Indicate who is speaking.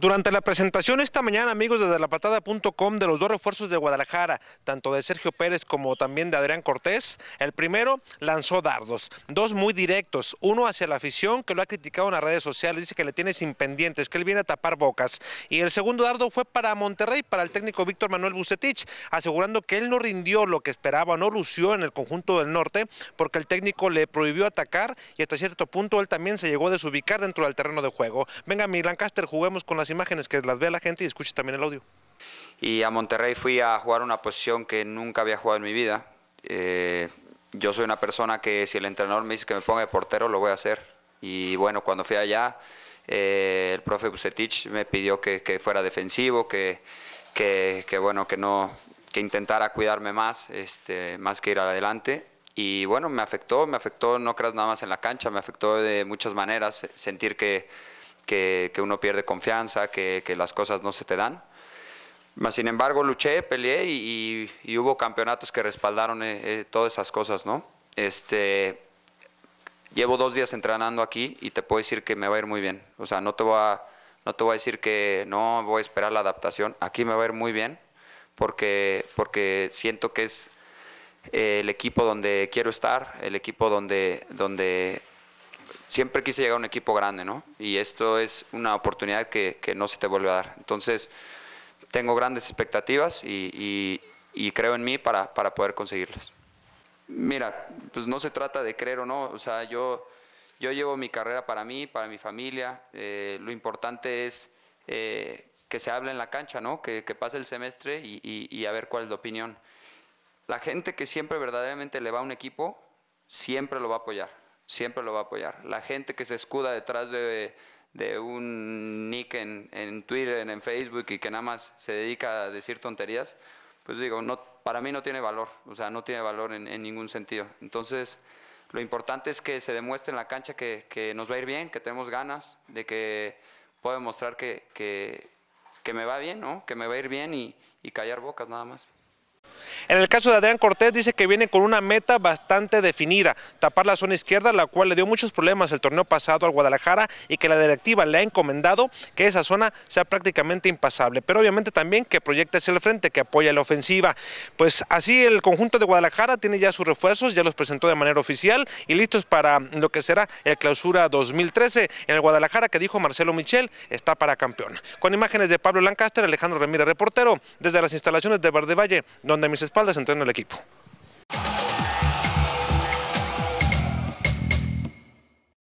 Speaker 1: Durante la presentación esta mañana, amigos, desde la lapatada.com de los dos refuerzos de Guadalajara, tanto de Sergio Pérez como también de Adrián Cortés, el primero lanzó dardos, dos muy directos, uno hacia la afición que lo ha criticado en las redes sociales, dice que le tiene sin pendientes, que él viene a tapar bocas. Y el segundo dardo fue para Monterrey, para el técnico Víctor Manuel Bucetich, asegurando que él no rindió lo que esperaba, no lució en el conjunto del norte, porque el técnico le prohibió atacar y hasta cierto punto él también se llegó a desubicar dentro del terreno de juego. Venga, mi Lancaster, juguemos con las imágenes, que las vea la gente y escuche también el audio.
Speaker 2: Y a Monterrey fui a jugar una posición que nunca había jugado en mi vida. Eh, yo soy una persona que si el entrenador me dice que me ponga de portero, lo voy a hacer. Y bueno, cuando fui allá, eh, el profe Busetich me pidió que, fuera defensivo, que, que, bueno, que no que intentara cuidarme más, este, más que ir adelante. Y bueno, me afectó, me afectó, no creas nada más en la cancha, me afectó de muchas maneras sentir que, que, uno pierde confianza, que, las cosas no se te dan. Mas, sin embargo, luché, peleé y, hubo campeonatos que respaldaron eh, eh, todas esas cosas, ¿no? Este, llevo dos días entrenando aquí y te puedo decir que me va a ir muy bien. O sea, no te voy a, no te voy a decir que no voy a esperar la adaptación. Aquí me va a ir muy bien porque, porque siento que es eh, el equipo donde quiero estar, el equipo donde, donde siempre quise llegar a un equipo grande, ¿no? Y esto es una oportunidad que, no se te vuelve a dar. Entonces, tengo grandes expectativas y, creo en mí para, para, poder conseguirlas. Mira, pues no se trata de creer o no, o sea, yo, yo llevo mi carrera para mí, para mi familia, eh, lo importante es eh, que se hable en la cancha, ¿no? Que, que pase el semestre y, y a ver cuál es la opinión. La gente que siempre verdaderamente le va a un equipo, siempre lo va a apoyar siempre lo va a apoyar. La gente que se escuda detrás de, un nick en, Twitter, en Facebook y que nada más se dedica a decir tonterías, pues digo, no, para mí no tiene valor, o sea, no tiene valor en, ningún sentido. Entonces, lo importante es que se demuestre en la cancha que, nos va a ir bien, que tenemos ganas, de que puedo demostrar que, que, me va bien, ¿no? que me va a ir bien y callar bocas nada más.
Speaker 1: En el caso de Adrián Cortés dice que viene con una meta bastante definida, tapar la zona izquierda, la cual le dio muchos problemas el torneo pasado al Guadalajara y que la directiva le ha encomendado que esa zona sea prácticamente impasable, pero obviamente también que proyecte hacia el frente, que apoya la ofensiva. Pues así el conjunto de Guadalajara tiene ya sus refuerzos, ya los presentó de manera oficial y listos para lo que será el clausura 2013 en el Guadalajara que dijo Marcelo Michel está para campeón. Con imágenes de Pablo Lancaster, Alejandro Ramírez, reportero, desde las instalaciones de Verde Valle, donde mis espacios espaldas el equipo.